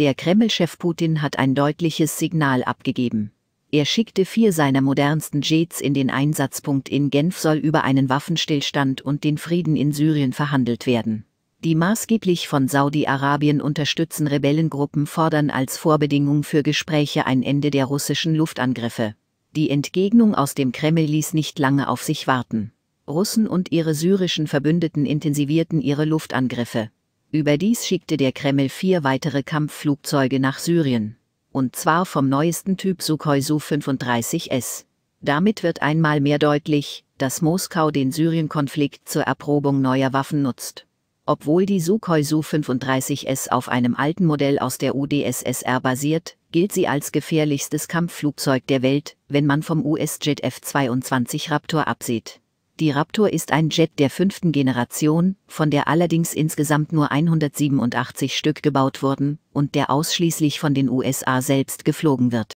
Der Kreml-Chef Putin hat ein deutliches Signal abgegeben. Er schickte vier seiner modernsten Jets in den Einsatzpunkt in Genf soll über einen Waffenstillstand und den Frieden in Syrien verhandelt werden. Die maßgeblich von Saudi-Arabien unterstützten Rebellengruppen fordern als Vorbedingung für Gespräche ein Ende der russischen Luftangriffe. Die Entgegnung aus dem Kreml ließ nicht lange auf sich warten. Russen und ihre syrischen Verbündeten intensivierten ihre Luftangriffe. Überdies schickte der Kreml vier weitere Kampfflugzeuge nach Syrien. Und zwar vom neuesten Typ Sukhoi Su-35S. Damit wird einmal mehr deutlich, dass Moskau den Syrien-Konflikt zur Erprobung neuer Waffen nutzt. Obwohl die Sukhoi Su-35S auf einem alten Modell aus der UdSSR basiert, gilt sie als gefährlichstes Kampfflugzeug der Welt, wenn man vom US-Jet F-22 Raptor absieht. Die Raptor ist ein Jet der fünften Generation, von der allerdings insgesamt nur 187 Stück gebaut wurden und der ausschließlich von den USA selbst geflogen wird.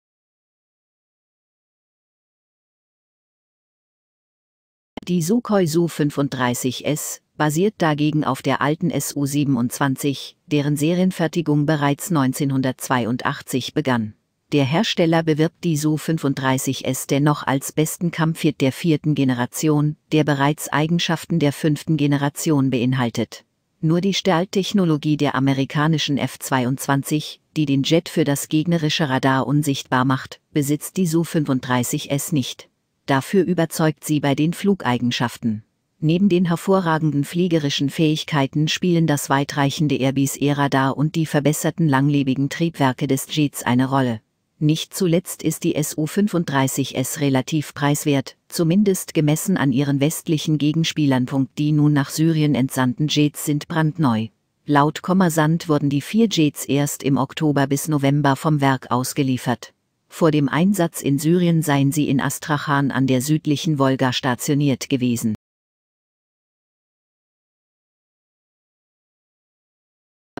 Die Sukhoi Su-35S basiert dagegen auf der alten Su-27, deren Serienfertigung bereits 1982 begann. Der Hersteller bewirbt die Su-35S dennoch als besten Kampfjet der vierten Generation, der bereits Eigenschaften der fünften Generation beinhaltet. Nur die Stahltechnologie der amerikanischen F-22, die den Jet für das gegnerische Radar unsichtbar macht, besitzt die Su-35S nicht. Dafür überzeugt sie bei den Flugeigenschaften. Neben den hervorragenden fliegerischen Fähigkeiten spielen das weitreichende Airbus-E-Radar und die verbesserten langlebigen Triebwerke des Jets eine Rolle. Nicht zuletzt ist die SU-35S relativ preiswert, zumindest gemessen an ihren westlichen Gegenspielern. Die nun nach Syrien entsandten Jets sind brandneu. Laut Kommersant wurden die vier Jets erst im Oktober bis November vom Werk ausgeliefert. Vor dem Einsatz in Syrien seien sie in Astrachan an der südlichen Wolga stationiert gewesen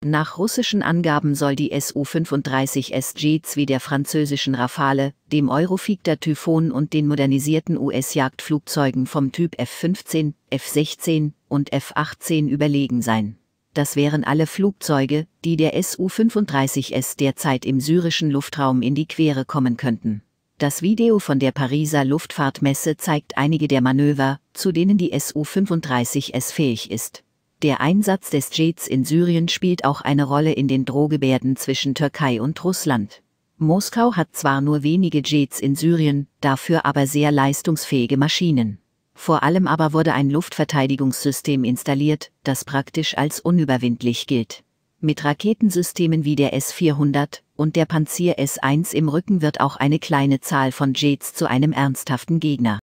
Nach russischen Angaben soll die Su-35 SG-2 der französischen Rafale, dem Eurofigter Typhon und den modernisierten US-Jagdflugzeugen vom Typ F-15, F-16 und F-18 überlegen sein. Das wären alle Flugzeuge, die der Su-35S derzeit im syrischen Luftraum in die Quere kommen könnten. Das Video von der Pariser Luftfahrtmesse zeigt einige der Manöver, zu denen die Su-35S fähig ist. Der Einsatz des Jets in Syrien spielt auch eine Rolle in den Drohgebärden zwischen Türkei und Russland. Moskau hat zwar nur wenige Jets in Syrien, dafür aber sehr leistungsfähige Maschinen. Vor allem aber wurde ein Luftverteidigungssystem installiert, das praktisch als unüberwindlich gilt. Mit Raketensystemen wie der S-400 und der Panzer S-1 im Rücken wird auch eine kleine Zahl von Jets zu einem ernsthaften Gegner.